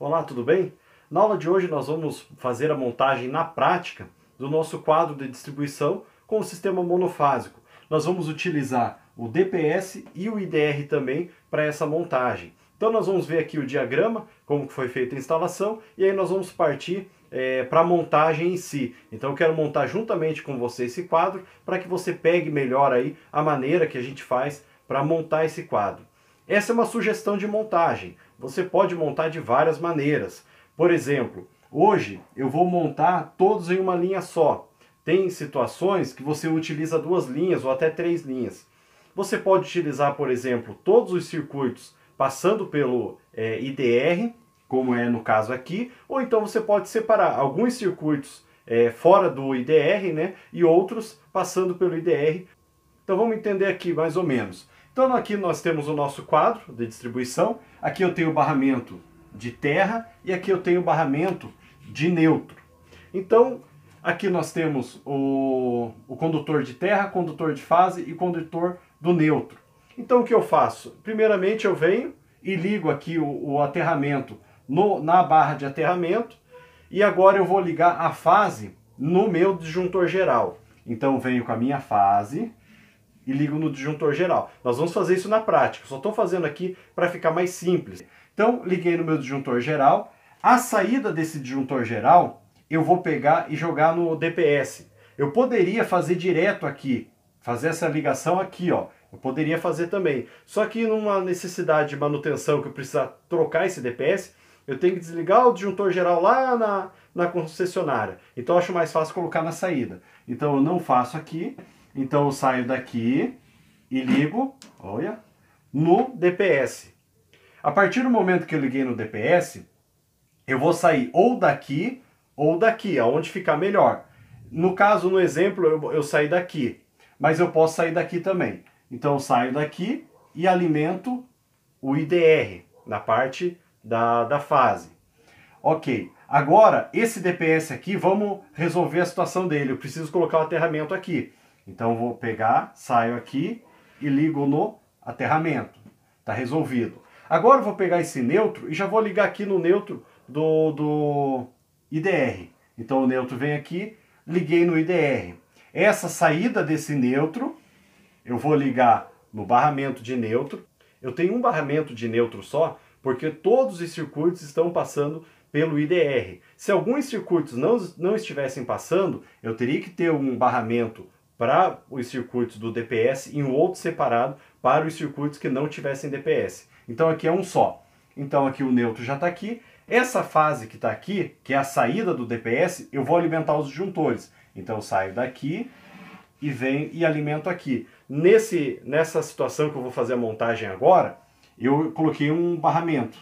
Olá, tudo bem? Na aula de hoje nós vamos fazer a montagem na prática do nosso quadro de distribuição com o sistema monofásico. Nós vamos utilizar o DPS e o IDR também para essa montagem. Então nós vamos ver aqui o diagrama, como foi feita a instalação, e aí nós vamos partir é, para a montagem em si. Então eu quero montar juntamente com você esse quadro para que você pegue melhor aí a maneira que a gente faz para montar esse quadro. Essa é uma sugestão de montagem você pode montar de várias maneiras. Por exemplo, hoje eu vou montar todos em uma linha só. Tem situações que você utiliza duas linhas ou até três linhas. Você pode utilizar, por exemplo, todos os circuitos passando pelo é, IDR, como é no caso aqui, ou então você pode separar alguns circuitos é, fora do IDR né, e outros passando pelo IDR. Então vamos entender aqui mais ou menos. Então aqui nós temos o nosso quadro de distribuição, aqui eu tenho o barramento de terra e aqui eu tenho o barramento de neutro. Então aqui nós temos o, o condutor de terra, condutor de fase e condutor do neutro. Então o que eu faço? Primeiramente eu venho e ligo aqui o, o aterramento no, na barra de aterramento e agora eu vou ligar a fase no meu disjuntor geral. Então venho com a minha fase, e ligo no disjuntor geral. Nós vamos fazer isso na prática, só estou fazendo aqui para ficar mais simples. Então, liguei no meu disjuntor geral. A saída desse disjuntor geral, eu vou pegar e jogar no DPS. Eu poderia fazer direto aqui, fazer essa ligação aqui, ó. Eu poderia fazer também. Só que numa necessidade de manutenção que eu precisar trocar esse DPS, eu tenho que desligar o disjuntor geral lá na, na concessionária. Então acho mais fácil colocar na saída. Então eu não faço aqui, então eu saio daqui e ligo, olha, no DPS. A partir do momento que eu liguei no DPS, eu vou sair ou daqui ou daqui, aonde ficar melhor. No caso, no exemplo, eu, eu saí daqui, mas eu posso sair daqui também. Então eu saio daqui e alimento o IDR na parte da, da fase. Ok, agora esse DPS aqui, vamos resolver a situação dele. Eu preciso colocar o aterramento aqui. Então vou pegar, saio aqui e ligo no aterramento. Está resolvido. Agora vou pegar esse neutro e já vou ligar aqui no neutro do, do IDR. Então o neutro vem aqui, liguei no IDR. Essa saída desse neutro, eu vou ligar no barramento de neutro. Eu tenho um barramento de neutro só, porque todos os circuitos estão passando pelo IDR. Se alguns circuitos não, não estivessem passando, eu teria que ter um barramento para os circuitos do DPS e um outro separado para os circuitos que não tivessem DPS. Então aqui é um só. Então aqui o neutro já está aqui. Essa fase que está aqui, que é a saída do DPS, eu vou alimentar os juntores. Então eu saio daqui e venho e alimento aqui. Nesse, nessa situação que eu vou fazer a montagem agora, eu coloquei um barramento.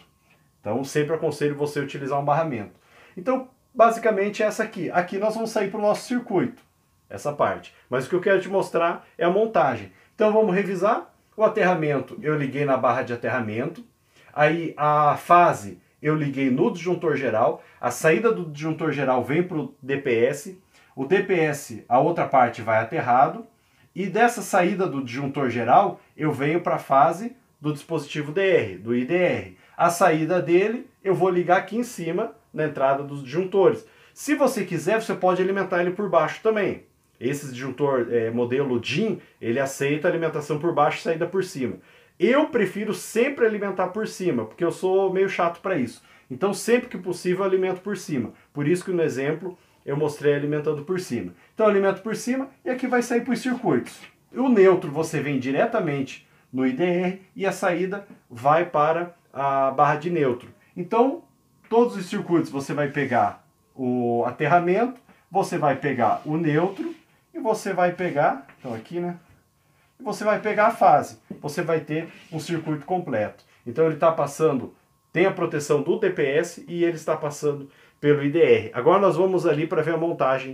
Então sempre aconselho você utilizar um barramento. Então basicamente é essa aqui. Aqui nós vamos sair para o nosso circuito essa parte. Mas o que eu quero te mostrar é a montagem. Então vamos revisar. O aterramento eu liguei na barra de aterramento. Aí a fase eu liguei no disjuntor geral. A saída do disjuntor geral vem para o DPS. O DPS, a outra parte vai aterrado. E dessa saída do disjuntor geral, eu venho para a fase do dispositivo DR, do IDR. A saída dele eu vou ligar aqui em cima na entrada dos disjuntores. Se você quiser, você pode alimentar ele por baixo também. Esse disjuntor é, modelo DIN, ele aceita alimentação por baixo e saída por cima. Eu prefiro sempre alimentar por cima, porque eu sou meio chato para isso. Então, sempre que possível, alimento por cima. Por isso que no exemplo eu mostrei alimentando por cima. Então, alimento por cima e aqui vai sair por circuitos. O neutro você vem diretamente no IDR e a saída vai para a barra de neutro. Então, todos os circuitos você vai pegar o aterramento, você vai pegar o neutro e você vai pegar, então aqui, né? E você vai pegar a fase. Você vai ter um circuito completo. Então ele está passando, tem a proteção do DPS e ele está passando pelo IDR. Agora nós vamos ali para ver a montagem.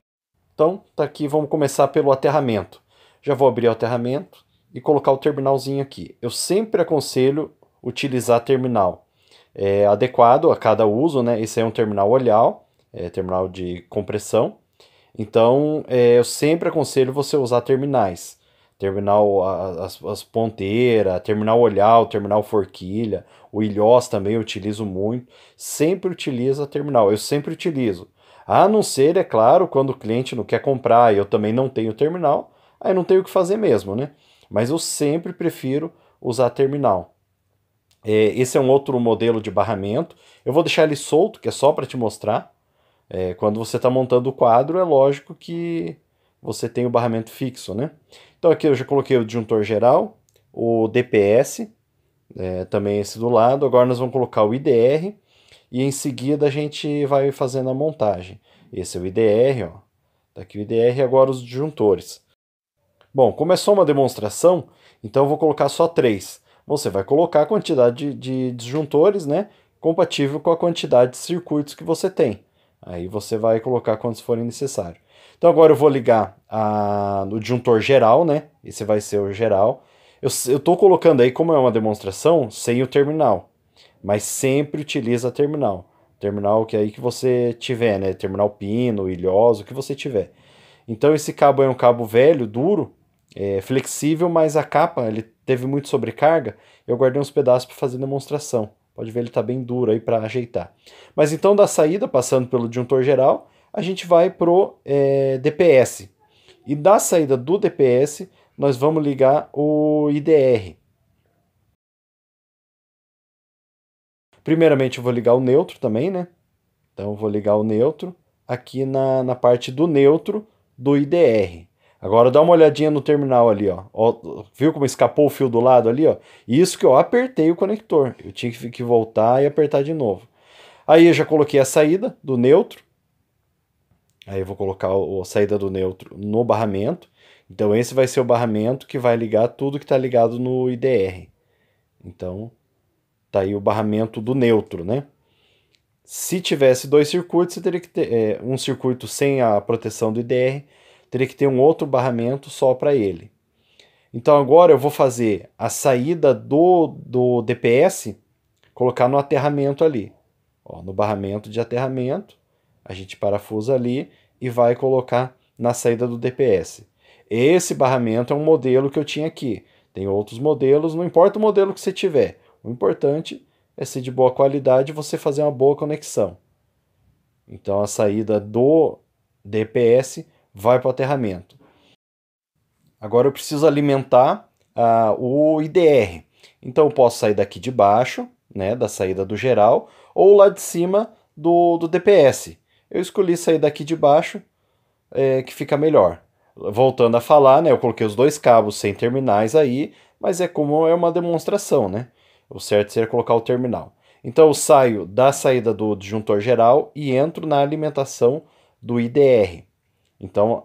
Então, tá aqui, vamos começar pelo aterramento. Já vou abrir o aterramento e colocar o terminalzinho aqui. Eu sempre aconselho utilizar terminal é, adequado a cada uso, né? Esse é um terminal olhal, é, terminal de compressão. Então, é, eu sempre aconselho você usar terminais. Terminal as, as ponteiras, terminal olhar, terminal forquilha, o ilhós também eu utilizo muito. Sempre utiliza terminal, eu sempre utilizo. A não ser, é claro, quando o cliente não quer comprar e eu também não tenho terminal, aí não tenho o que fazer mesmo, né? Mas eu sempre prefiro usar terminal. É, esse é um outro modelo de barramento. Eu vou deixar ele solto, que é só para te mostrar. É, quando você está montando o quadro, é lógico que você tem o barramento fixo, né? Então aqui eu já coloquei o disjuntor geral, o DPS, é, também esse do lado. Agora nós vamos colocar o IDR e em seguida a gente vai fazendo a montagem. Esse é o IDR, ó. Tá aqui o IDR e agora os disjuntores. Bom, como é só uma demonstração, então eu vou colocar só três. Você vai colocar a quantidade de, de disjuntores, né? Compatível com a quantidade de circuitos que você tem. Aí você vai colocar quantos forem necessário. Então agora eu vou ligar a, no disjuntor geral, né? Esse vai ser o geral. Eu estou colocando aí, como é uma demonstração, sem o terminal. Mas sempre utiliza terminal. Terminal que é aí que você tiver, né? Terminal pino, ilhoso, o que você tiver. Então esse cabo é um cabo velho, duro, é flexível, mas a capa ele teve muito sobrecarga. Eu guardei uns pedaços para fazer demonstração. Pode ver, ele está bem duro aí para ajeitar. Mas então, da saída, passando pelo disjuntor geral, a gente vai para o é, DPS. E da saída do DPS, nós vamos ligar o IDR. Primeiramente, eu vou ligar o neutro também, né? Então, eu vou ligar o neutro aqui na, na parte do neutro do IDR. Agora dá uma olhadinha no terminal ali, ó. ó. Viu como escapou o fio do lado ali, ó? Isso que eu apertei o conector. Eu tinha que voltar e apertar de novo. Aí eu já coloquei a saída do neutro. Aí eu vou colocar a saída do neutro no barramento. Então esse vai ser o barramento que vai ligar tudo que está ligado no IDR. Então tá aí o barramento do neutro, né? Se tivesse dois circuitos, você teria que ter é, um circuito sem a proteção do IDR teria que ter um outro barramento só para ele. Então agora eu vou fazer a saída do, do DPS, colocar no aterramento ali. Ó, no barramento de aterramento, a gente parafusa ali e vai colocar na saída do DPS. Esse barramento é um modelo que eu tinha aqui. Tem outros modelos, não importa o modelo que você tiver. O importante é ser de boa qualidade e você fazer uma boa conexão. Então a saída do DPS vai para o aterramento. Agora eu preciso alimentar uh, o IDR. Então eu posso sair daqui de baixo, né, da saída do geral, ou lá de cima do, do DPS. Eu escolhi sair daqui de baixo, é, que fica melhor. Voltando a falar, né, eu coloquei os dois cabos sem terminais aí, mas é como é uma demonstração, né? O certo seria colocar o terminal. Então eu saio da saída do disjuntor geral e entro na alimentação do IDR. Então,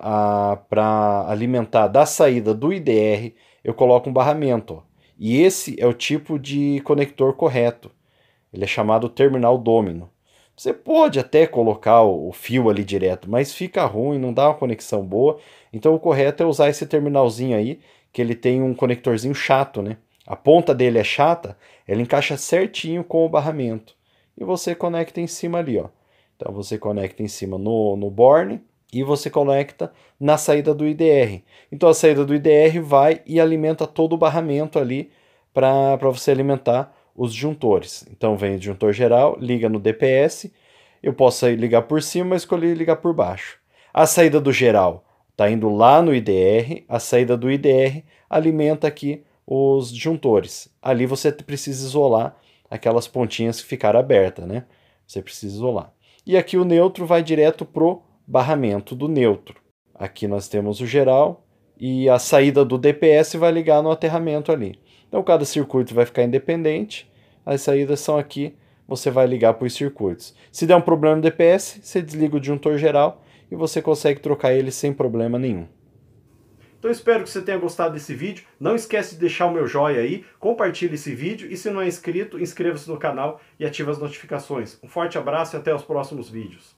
para alimentar da saída do IDR, eu coloco um barramento. Ó. E esse é o tipo de conector correto. Ele é chamado terminal domino. Você pode até colocar o fio ali direto, mas fica ruim, não dá uma conexão boa. Então o correto é usar esse terminalzinho aí, que ele tem um conectorzinho chato, né? A ponta dele é chata, ela encaixa certinho com o barramento. E você conecta em cima ali, ó. Então você conecta em cima no, no borne, e você conecta na saída do IDR. Então a saída do IDR vai e alimenta todo o barramento ali para você alimentar os juntores. Então vem o disjuntor geral, liga no DPS, eu posso ligar por cima, escolhi ligar por baixo. A saída do geral está indo lá no IDR, a saída do IDR alimenta aqui os disjuntores. Ali você precisa isolar aquelas pontinhas que ficaram abertas, né? Você precisa isolar. E aqui o neutro vai direto pro barramento do neutro. Aqui nós temos o geral e a saída do DPS vai ligar no aterramento ali. Então cada circuito vai ficar independente, as saídas são aqui, você vai ligar para os circuitos. Se der um problema no DPS, você desliga o disjuntor geral e você consegue trocar ele sem problema nenhum. Então espero que você tenha gostado desse vídeo. Não esquece de deixar o meu joinha aí, compartilhe esse vídeo e se não é inscrito, inscreva-se no canal e ative as notificações. Um forte abraço e até os próximos vídeos.